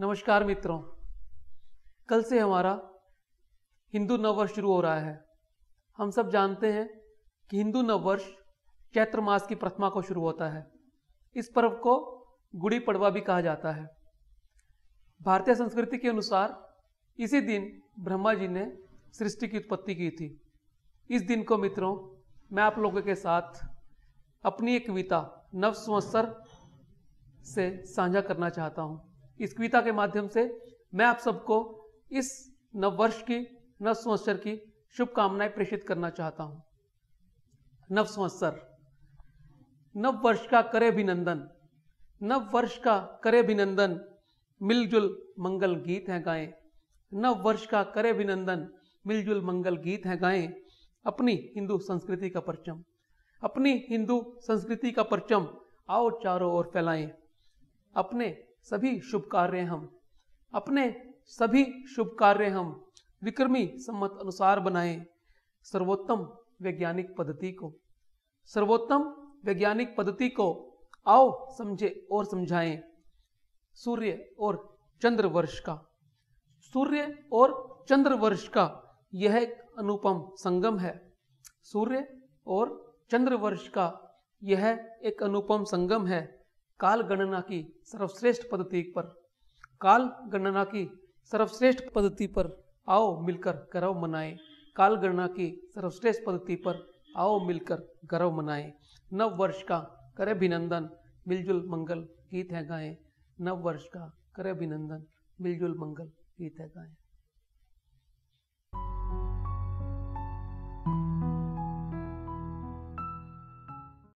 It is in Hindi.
नमस्कार मित्रों कल से हमारा हिंदू नववर्ष शुरू हो रहा है हम सब जानते हैं कि हिंदू नववर्ष चैत्र मास की प्रथमा को शुरू होता है इस पर्व को गुड़ी पड़वा भी कहा जाता है भारतीय संस्कृति के अनुसार इसी दिन ब्रह्मा जी ने सृष्टि की उत्पत्ति की थी इस दिन को मित्रों मैं आप लोगों के साथ अपनी एक कविता नव संवत्सर से साझा करना चाहता हूँ इस कविता के माध्यम से मैं आप सबको इस नववर्ष की नव संवत्सर की शुभकामनाएं प्रेषित करना चाहता हूं नव संवत्सर नव वर्ष का करे अभिनंदन नव वर्ष का करे अभिनंदन मिलजुल मंगल गीत है गाएं नव वर्ष का करे अभिनंदन मिलजुल मंगल गीत है गाएं अपनी हिंदू संस्कृति का परचम अपनी हिंदू संस्कृति का परचम आओ चारों ओर फैलाएं अपने सभी शुभ कार्य हम अपने सभी शुभ कार्य हम विक्रमी सम्मत अनुसार बनाए सर्वोत्तम वैज्ञानिक पद्धति को सर्वोत्तम वैज्ञानिक पद्धति को आओ समझे और समझाएं सूर्य और चंद्र वर्ष का सूर्य और चंद्र वर्ष का यह एक अनुपम संगम है सूर्य और चंद्र वर्ष का यह एक अनुपम संगम है काल गणना की सर्वश्रेष्ठ पद्धति पर काल गणना की सर्वश्रेष्ठ पद्धति पर आओ मिलकर गर्व मनाएं काल गणना की सर्वश्रेष्ठ पद्धति पर आओ मिलकर गर्व मनाएं नव वर्ष का करे अभिनंदन मिलजुल मंगल गीत है गाएं नव वर्ष का करे अभिनंदन मिलजुल मंगल गीत है गाएं